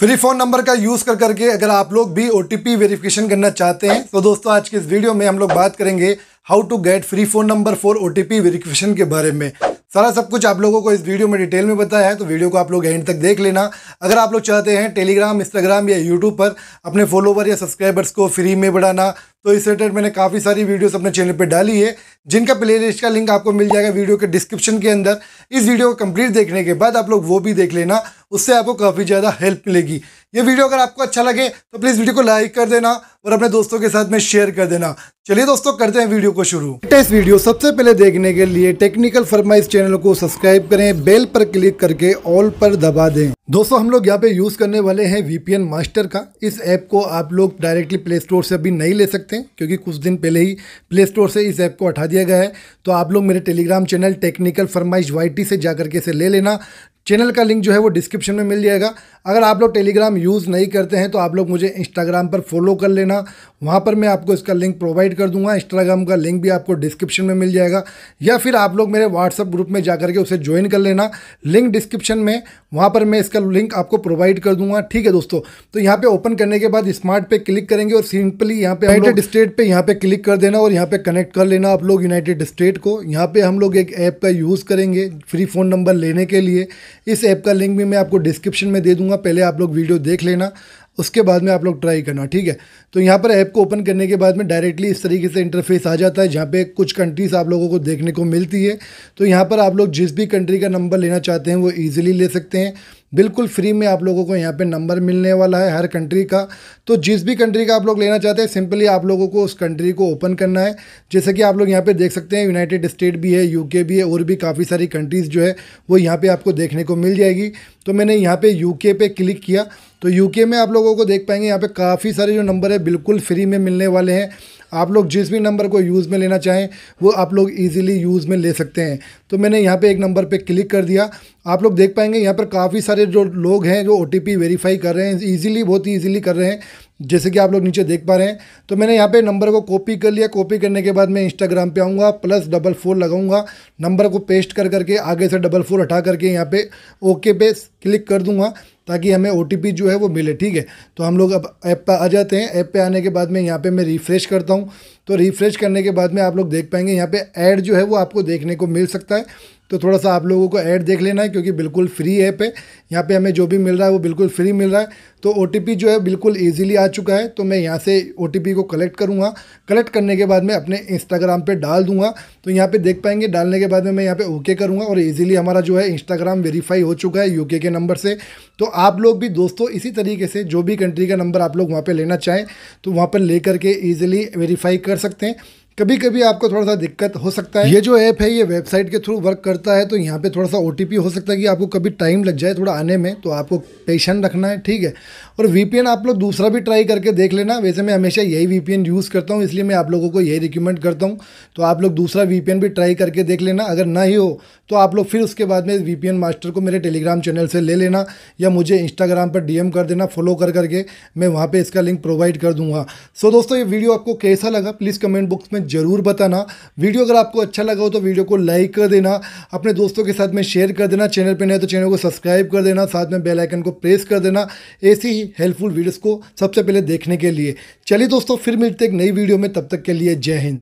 free phone number का use कर करके अगर आप लोग भी ओ वेरिफिकेशन करना चाहते हैं तो दोस्तों आज के इस वीडियो में हम लोग बात करेंगे how to get free phone number for O verification के बारे में सारा सब कुछ आप लोगों को इस वीडियो में डिटेल में बताया है तो वीडियो को आप लोग एंड तक देख लेना अगर आप लोग चाहते हैं टेलीग्राम इंस्टाग्राम या यूट्यूब पर अपने फॉलोवर या सब्सक्राइबर्स को फ्री में बढ़ाना तो इस रिलेटेड मैंने काफ़ी सारी वीडियोस अपने चैनल पे डाली है जिनका प्लेलिस्ट का लिंक आपको मिल जाएगा वीडियो के डिस्क्रिप्शन के अंदर इस वीडियो को कंप्लीट देखने के बाद आप लोग वो भी देख लेना उससे आपको काफ़ी ज़्यादा हेल्प मिलेगी ये वीडियो अगर आपको अच्छा लगे तो प्लीज़ वीडियो को लाइक कर देना और अपने दोस्तों के साथ में शेयर कर देना चलिए दोस्तों करते हैं वीडियो को शुरू इस वीडियो सबसे पहले देखने के लिए टेक्निकल फर्मा इस चैनल को सब्सक्राइब करें बेल पर क्लिक करके ऑल पर दबा दें दोस्तों हम लोग यहाँ पे यूज़ करने वाले हैं वीपीएन मास्टर का इस ऐप को आप लोग डायरेक्टली प्ले स्टोर से अभी नहीं ले सकते सकते हैं क्योंकि कुछ दिन पहले ही प्ले स्टोर से इस ऐप को हटा दिया गया है तो आप लोग मेरे टेलीग्राम चैनल टेक्निकल फरमाइश वाई से जाकर के इसे ले लेना चैनल का लिंक जो है वो डिस्क्रिप्शन में मिल जाएगा अगर आप लोग टेलीग्राम यूज़ नहीं करते हैं तो आप लोग मुझे इंस्टाग्राम पर फॉलो कर लेना वहाँ पर मैं आपको इसका लिंक प्रोवाइड कर दूंगा इंस्टाग्राम का लिंक भी आपको डिस्क्रिप्शन में मिल जाएगा या फिर आप लोग मेरे व्हाट्सअप ग्रुप में जा के उसे ज्वाइन कर लेना लिंक डिस्क्रिप्शन में वहाँ पर मैं इसका लिंक आपको प्रोवाइड कर दूंगा ठीक है दोस्तों तो यहाँ पर ओपन करने के बाद स्मार्ट पे क्लिक करेंगे और सिंपली यहाँ पे यूनाइटेड स्टेट पर यहाँ पर क्लिक कर देना और यहाँ पर कनेक्ट कर लेना आप लोग यूनाइटेड स्टेट को यहाँ पर हम लोग एक ऐप का यूज़ करेंगे फ्री फ़ोन नंबर लेने के लिए इस ऐप का लिंक भी मैं आपको डिस्क्रिप्शन में दे दूंगा पहले आप लोग वीडियो देख लेना उसके बाद में आप लोग ट्राई करना ठीक है तो यहाँ पर ऐप को ओपन करने के बाद में डायरेक्टली इस तरीके से इंटरफेस आ जाता है जहाँ पे कुछ कंट्रीज़ आप लोगों को देखने को मिलती है तो यहाँ पर आप लोग जिस भी कंट्री का नंबर लेना चाहते हैं वो ईजिली ले सकते हैं बिल्कुल फ्री में आप लोगों को यहाँ पे नंबर मिलने वाला है हर कंट्री का तो जिस भी कंट्री का आप लोग लेना चाहते हैं सिंपली आप लोगों को उस कंट्री को ओपन करना है जैसे कि आप लोग यहाँ पे देख सकते हैं यूनाइटेड स्टेट भी है यूके भी है और भी काफ़ी सारी कंट्रीज़ जो है वो यहाँ पे आपको देखने को मिल जाएगी तो मैंने यहाँ पर यू पे क्लिक किया तो यूके में आप लोगों को देख पाएंगे यहाँ पे काफ़ी सारे जो नंबर है बिल्कुल फ्री में मिलने वाले हैं आप लोग जिस भी नंबर को यूज़ में लेना चाहें वो आप लोग इजीली यूज़ में ले सकते हैं तो मैंने यहाँ पे एक नंबर पे क्लिक कर दिया आप लोग देख पाएंगे यहाँ पर काफ़ी सारे जो लोग हैं जो ओ वेरीफाई कर रहे हैं ईजिली बहुत ही ईजिली कर रहे हैं जैसे कि आप लोग नीचे देख पा रहे हैं तो मैंने यहाँ पे नंबर को कॉपी कर लिया कॉपी करने के बाद मैं इंस्टाग्राम पे आऊँगा प्लस डबल फोर लगाऊंगा नंबर को पेस्ट कर करके आगे से डबल फोर हटा करके यहाँ पे ओके पे क्लिक कर दूंगा ताकि हमें ओ जो है वो मिले ठीक है तो हम लोग अब ऐप पर आ जाते हैं ऐप पर आने के बाद में यहाँ पर मैं रिफ़्रेश करता हूँ तो रिफ़्रेश करने के बाद में आप लोग देख पाएंगे यहाँ पर ऐड जो है वो आपको देखने को मिल सकता है तो थोड़ा सा आप लोगों को ऐड देख लेना है क्योंकि बिल्कुल फ्री ऐप है यहाँ पे हमें जो भी मिल रहा है वो बिल्कुल फ्री मिल रहा है तो ओ जो है बिल्कुल इजीली आ चुका है तो मैं यहाँ से ओ को कलेक्ट करूँगा कलेक्ट करने के बाद मैं अपने इंस्टाग्राम पर डाल दूँगा तो यहाँ पर देख पाएंगे डालने के बाद में मैं यहाँ पर ओके करूँगा और ईजिली हमारा जो है इंस्टाग्राम वेरीफाई हो चुका है यू के नंबर से तो आप लोग भी दोस्तों इसी तरीके से जो भी कंट्री का नंबर आप लोग वहाँ पर लेना चाहें तो वहाँ पर ले करके ईजिली वेरीफाई कर सकते हैं कभी कभी आपको थोड़ा सा दिक्कत हो सकता है ये जो ऐप है ये वेबसाइट के थ्रू वर्क करता है तो यहाँ पे थोड़ा सा ओ हो सकता है कि आपको कभी टाइम लग जाए थोड़ा आने में तो आपको पेशेंट रखना है ठीक है और वी आप लोग दूसरा भी ट्राई करके देख लेना वैसे मैं हमेशा यही वी यूज़ करता हूँ इसलिए मैं आप लोगों को यही रिकमेंड करता हूँ तो आप लोग दूसरा वी भी ट्राई करके देख लेना अगर ना ही हो तो आप लोग फिर उसके बाद में वी मास्टर को मेरे टेलीग्राम चैनल से ले लेना या मुझे इंस्टाग्राम पर डी कर देना फॉलो कर करके मैं वहाँ पर इसका लिंक प्रोवाइड कर दूँगा सो दोस्तों ये वीडियो आपको कैसा लगा प्लीज़ कमेंट बॉक्स में जरूर बताना वीडियो अगर आपको अच्छा लगा हो तो वीडियो को लाइक कर देना अपने दोस्तों के साथ में शेयर कर देना चैनल पर नए तो चैनल को सब्सक्राइब कर देना साथ में बेल आइकन को प्रेस कर देना ऐसी ही हेल्पफुल वीडियोज़ को सबसे पहले देखने के लिए चलिए दोस्तों फिर मिलते एक नई वीडियो में तब तक के लिए जय हिंद